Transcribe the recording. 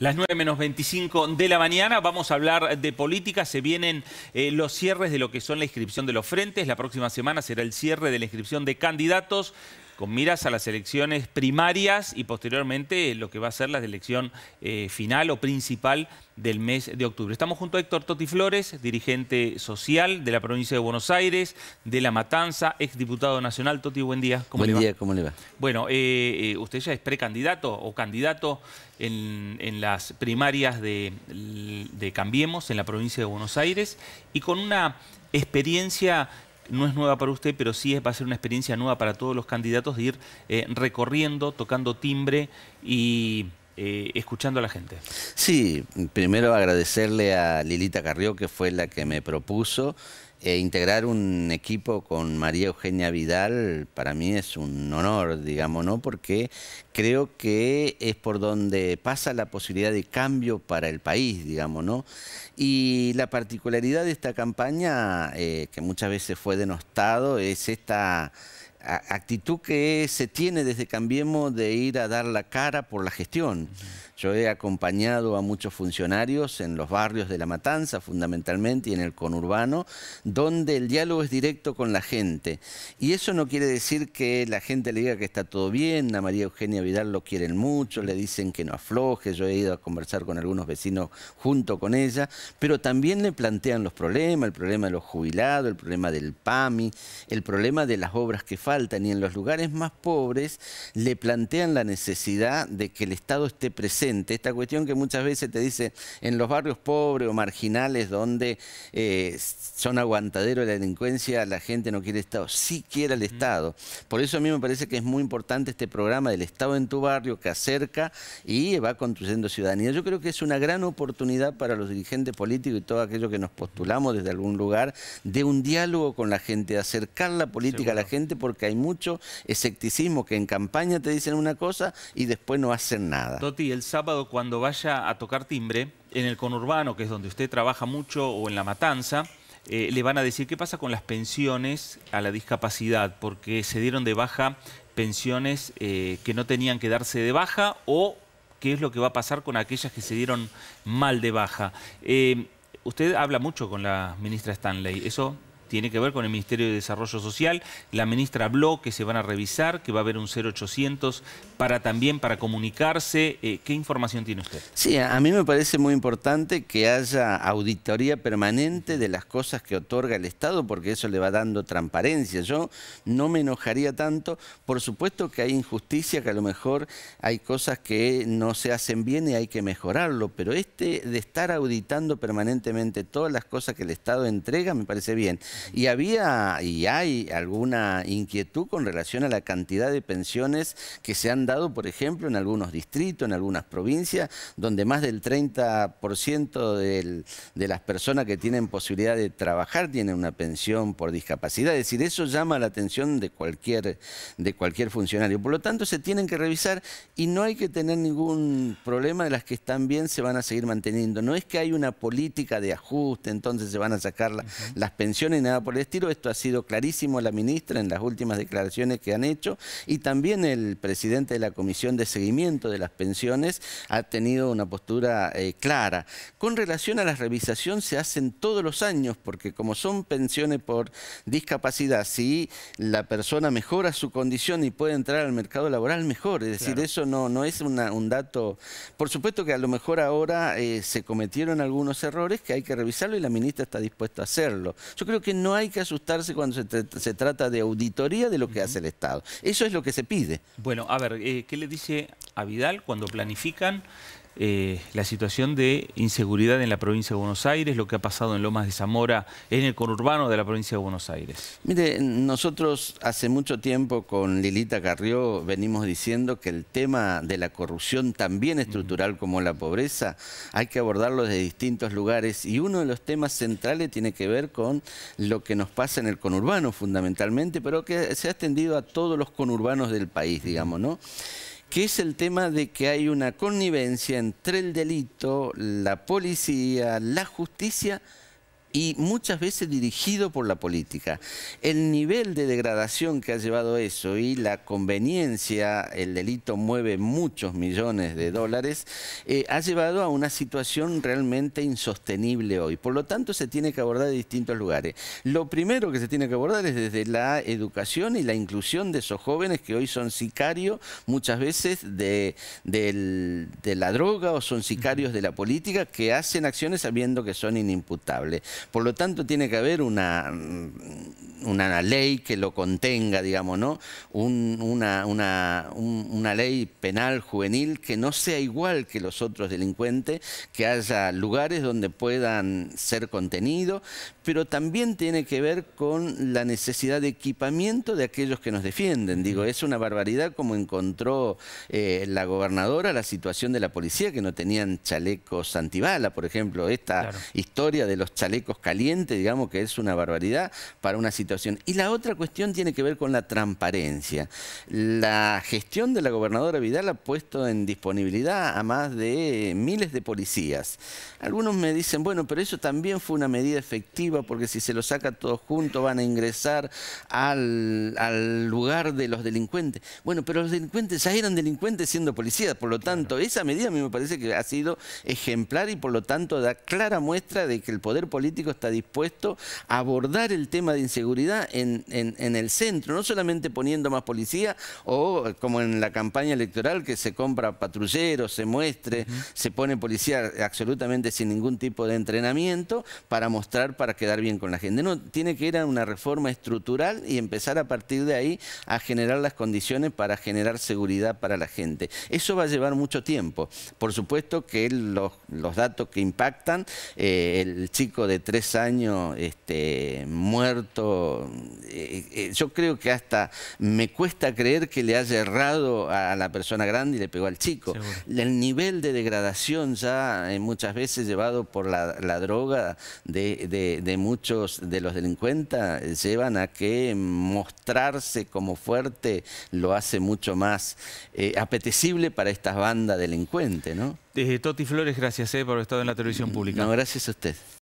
Las 9 menos 25 de la mañana vamos a hablar de política. Se vienen eh, los cierres de lo que son la inscripción de los frentes. La próxima semana será el cierre de la inscripción de candidatos con miras a las elecciones primarias y posteriormente lo que va a ser la elección eh, final o principal del mes de octubre. Estamos junto a Héctor Toti Flores, dirigente social de la provincia de Buenos Aires, de La Matanza, exdiputado nacional. Toti, buen día. ¿Cómo buen día, ¿cómo le va? Bueno, eh, eh, usted ya es precandidato o candidato en, las primarias de Cambiemos en la provincia de Buenos Aires y con una experiencia no es nueva para usted, pero sí va a ser una experiencia nueva para todos los candidatos de ir eh, recorriendo, tocando timbre y eh, escuchando a la gente. Sí, primero agradecerle a Lilita Carrió, que fue la que me propuso eh, integrar un equipo con María Eugenia Vidal para mí es un honor, digamos, ¿no? Porque creo que es por donde pasa la posibilidad de cambio para el país, digamos, ¿no? Y la particularidad de esta campaña, eh, que muchas veces fue denostado, es esta actitud que se tiene desde Cambiemos de ir a dar la cara por la gestión. Yo he acompañado a muchos funcionarios en los barrios de La Matanza, fundamentalmente, y en el conurbano, donde el diálogo es directo con la gente. Y eso no quiere decir que la gente le diga que está todo bien, a María Eugenia Vidal lo quieren mucho, le dicen que no afloje, yo he ido a conversar con algunos vecinos junto con ella, pero también le plantean los problemas, el problema de los jubilados, el problema del PAMI, el problema de las obras que faltan falta ni en los lugares más pobres, le plantean la necesidad de que el Estado esté presente. Esta cuestión que muchas veces te dice en los barrios pobres o marginales donde eh, son aguantaderos de la delincuencia, la gente no quiere Estado, sí quiere el Estado. Por eso a mí me parece que es muy importante este programa del Estado en tu barrio que acerca y va construyendo ciudadanía. Yo creo que es una gran oportunidad para los dirigentes políticos y todo aquello que nos postulamos desde algún lugar de un diálogo con la gente, de acercar la política a la gente porque que hay mucho escepticismo que en campaña te dicen una cosa y después no hacen nada. Toti, el sábado cuando vaya a tocar timbre, en el conurbano, que es donde usted trabaja mucho, o en La Matanza, eh, le van a decir qué pasa con las pensiones a la discapacidad, porque se dieron de baja pensiones eh, que no tenían que darse de baja o qué es lo que va a pasar con aquellas que se dieron mal de baja. Eh, usted habla mucho con la ministra Stanley, ¿eso tiene que ver con el Ministerio de Desarrollo Social. La ministra habló que se van a revisar, que va a haber un 0800 para también para comunicarse. Eh, ¿Qué información tiene usted? Sí, a mí me parece muy importante que haya auditoría permanente de las cosas que otorga el Estado, porque eso le va dando transparencia. Yo no me enojaría tanto. Por supuesto que hay injusticia, que a lo mejor hay cosas que no se hacen bien y hay que mejorarlo, pero este de estar auditando permanentemente todas las cosas que el Estado entrega me parece bien. Y había y hay alguna inquietud con relación a la cantidad de pensiones que se han dado, por ejemplo, en algunos distritos, en algunas provincias, donde más del 30% de las personas que tienen posibilidad de trabajar tienen una pensión por discapacidad. Es decir, eso llama la atención de cualquier, de cualquier funcionario. Por lo tanto, se tienen que revisar y no hay que tener ningún problema de las que están bien se van a seguir manteniendo. No es que hay una política de ajuste, entonces se van a sacar las pensiones por el estilo. Esto ha sido clarísimo la ministra en las últimas declaraciones que han hecho y también el presidente de la Comisión de Seguimiento de las Pensiones ha tenido una postura eh, clara. Con relación a la revisación se hacen todos los años porque como son pensiones por discapacidad, si la persona mejora su condición y puede entrar al mercado laboral, mejor. Es decir, eso no, no es un dato... Por supuesto que a lo mejor ahora eh, se cometieron algunos errores que hay que revisarlo y la ministra está dispuesta a hacerlo. Yo creo que no hay que asustarse cuando se, trata de auditoría de lo que hace el Estado. Eso es lo que se pide. Bueno, a ver, eh, ¿qué le dice a Vidal cuando planifican eh, la situación de inseguridad en la provincia de Buenos Aires, lo que ha pasado en Lomas de Zamora, en el conurbano de la provincia de Buenos Aires? Mire, nosotros hace mucho tiempo con Lilita Carrió venimos diciendo que el tema de la corrupción, también estructural como la pobreza, hay que abordarlo desde distintos lugares y uno de los temas centrales tiene que ver con lo que nos pasa en el conurbano fundamentalmente, pero que se ha extendido a todos los conurbanos del país, digamos, ¿no? que es el tema de que hay una connivencia entre el delito, la policía, la justicia y muchas veces dirigido por la política. El nivel de degradación que ha llevado eso y la conveniencia, el delito mueve muchos millones de dólares, eh, ha llevado a una situación realmente insostenible hoy. Por lo tanto, se tiene que abordar de distintos lugares. Lo primero que se tiene que abordar es desde la educación y la inclusión de esos jóvenes que hoy son sicarios muchas veces de, de la droga o son sicarios de la política que hacen acciones sabiendo que son inimputables. Por lo tanto, tiene que haber una una ley que lo contenga, digamos, ¿no? una, una, ley penal juvenil que no sea igual que los otros delincuentes, que haya lugares donde puedan ser contenidos, pero también tiene que ver con la necesidad de equipamiento de aquellos que nos defienden. Digo, es una barbaridad como encontró eh, la gobernadora la situación de la policía, que no tenían chalecos antibala, por ejemplo, esta historia de los chalecos calientes, digamos que es una barbaridad para una situación y la otra cuestión tiene que ver con la transparencia. La gestión de la gobernadora Vidal ha puesto en disponibilidad a más de miles de policías. Algunos me dicen, bueno, pero eso también fue una medida efectiva porque si se lo saca todos juntos van a ingresar al, lugar de los delincuentes. Bueno, pero los delincuentes ya eran delincuentes siendo policías, por lo tanto, esa medida a mí me parece que ha sido ejemplar y por lo tanto da clara muestra de que el poder político está dispuesto a abordar el tema de inseguridad en, el centro, no solamente poniendo más policía o como en la campaña electoral que se compra patrulleros, se muestre, se pone policía absolutamente sin ningún tipo de entrenamiento para mostrar, para quedar bien con la gente. No, tiene que ir a una reforma estructural y empezar a partir de ahí a generar las condiciones para generar seguridad para la gente. Eso va a llevar mucho tiempo. Por supuesto que los, datos que impactan, eh, el chico de tres años este, muerto eh, eh, yo creo que hasta me cuesta creer que le haya errado a, la persona grande y le pegó al chico. El nivel de degradación ya eh, muchas veces llevado por la, droga de, muchos de los delincuentes llevan a que mostrarse como fuerte lo hace mucho más apetecible para estas bandas delincuentes, ¿no? Toti Flores, gracias por haber estado en la televisión pública. No, gracias a usted.